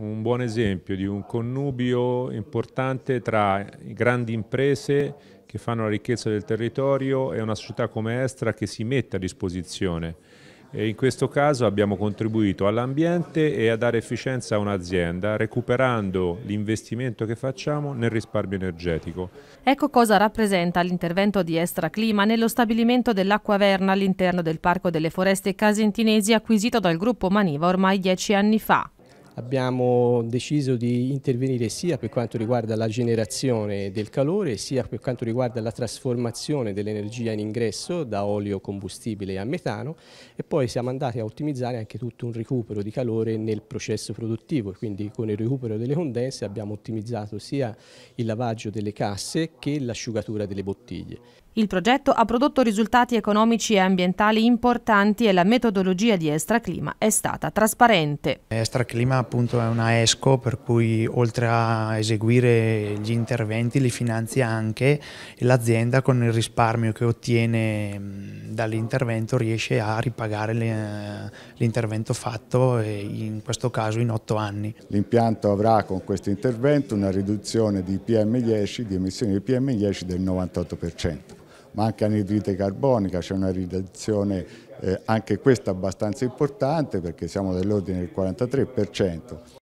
un buon esempio di un connubio importante tra grandi imprese che fanno la ricchezza del territorio e una società come Estra che si mette a disposizione. E in questo caso abbiamo contribuito all'ambiente e a dare efficienza a un'azienda recuperando l'investimento che facciamo nel risparmio energetico. Ecco cosa rappresenta l'intervento di Estra Clima nello stabilimento dell'Acqua Verna all'interno del Parco delle Foreste Casentinesi acquisito dal gruppo Maniva ormai dieci anni fa abbiamo deciso di intervenire sia per quanto riguarda la generazione del calore sia per quanto riguarda la trasformazione dell'energia in ingresso da olio combustibile a metano e poi siamo andati a ottimizzare anche tutto un recupero di calore nel processo produttivo quindi con il recupero delle condense abbiamo ottimizzato sia il lavaggio delle casse che l'asciugatura delle bottiglie. Il progetto ha prodotto risultati economici e ambientali importanti e la metodologia di Estraclima è stata trasparente. Estraclima appunto è una ESCO per cui oltre a eseguire gli interventi li finanzia anche e l'azienda con il risparmio che ottiene mm, dall'intervento riesce a ripagare eh, l'intervento fatto eh, in questo caso in otto anni. L'impianto avrà con questo intervento una riduzione di PM10, di emissioni di PM10 del 98% ma anche anidride carbonica, c'è una riduzione eh, anche questa abbastanza importante perché siamo dell'ordine del 43%.